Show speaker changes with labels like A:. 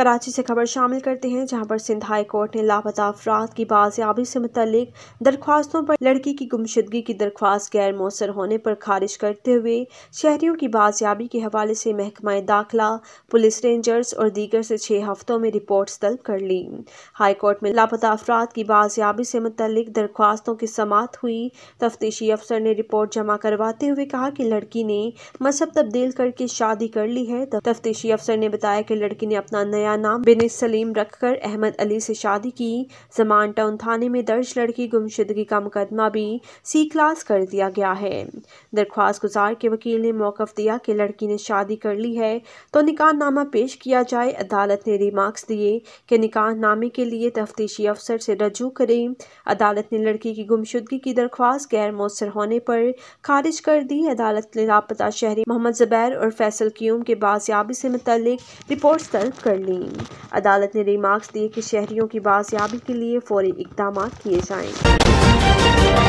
A: कराची से खबर शामिल करते हैं जहां पर सिंध हाई कोर्ट ने लापता अफराद की बाजियाबी से मुतलिक दरख्वास्तों पर लड़की की गुमशदगी की दरख्वास्त गैर मौसर होने पर खारिज करते हुए शहरियों की बाजियाबी के हवाले से महकमा दाखिला पुलिस रेंजर्स और दीगर से छः हफ्तों में रिपोर्ट तलब कर ली हाई कोर्ट में लापता अफराद की बाजियाबी से मुतलिक दरख्वास्तों की समात हुई तफ्तीशी अफसर ने रिपोर्ट जमा करवाते हुए कहा कि लड़की ने मजहब तब्दील करके शादी कर ली है तफ्तीशी अफसर ने बताया कि लड़की ने अपना नया नया नाम बिन सलीम रखकर अहमद अली से शादी की जमान टाउन थाने में दर्ज लड़की गुमशुदगी का मुकदमा भी सी क्लास कर दिया गया है दरख्वास्त गुजार के वकील ने मौकफ दिया कि लड़की ने शादी कर ली है तो निकाहनामा पेश किया जाए अदालत ने रिमार्क्स दिए कि निकाहनामे के लिए तफ्तीशी अफसर से रजू करें अदालत ने लड़की की गुमशुदगी की दरख्वास्त गैर मौसर होने पर खारिज कर दी अदालत ने लापता शहरी मोहम्मद जबैर और फैसल क्यूम के बाजियाबी से मुतल रिपोर्ट तलब कर ली तस्लीम अदालत ने रिमार्क्स दिए कि शहरियों की बाजियाबी के लिए फौरी इकदाम किए जाएंगे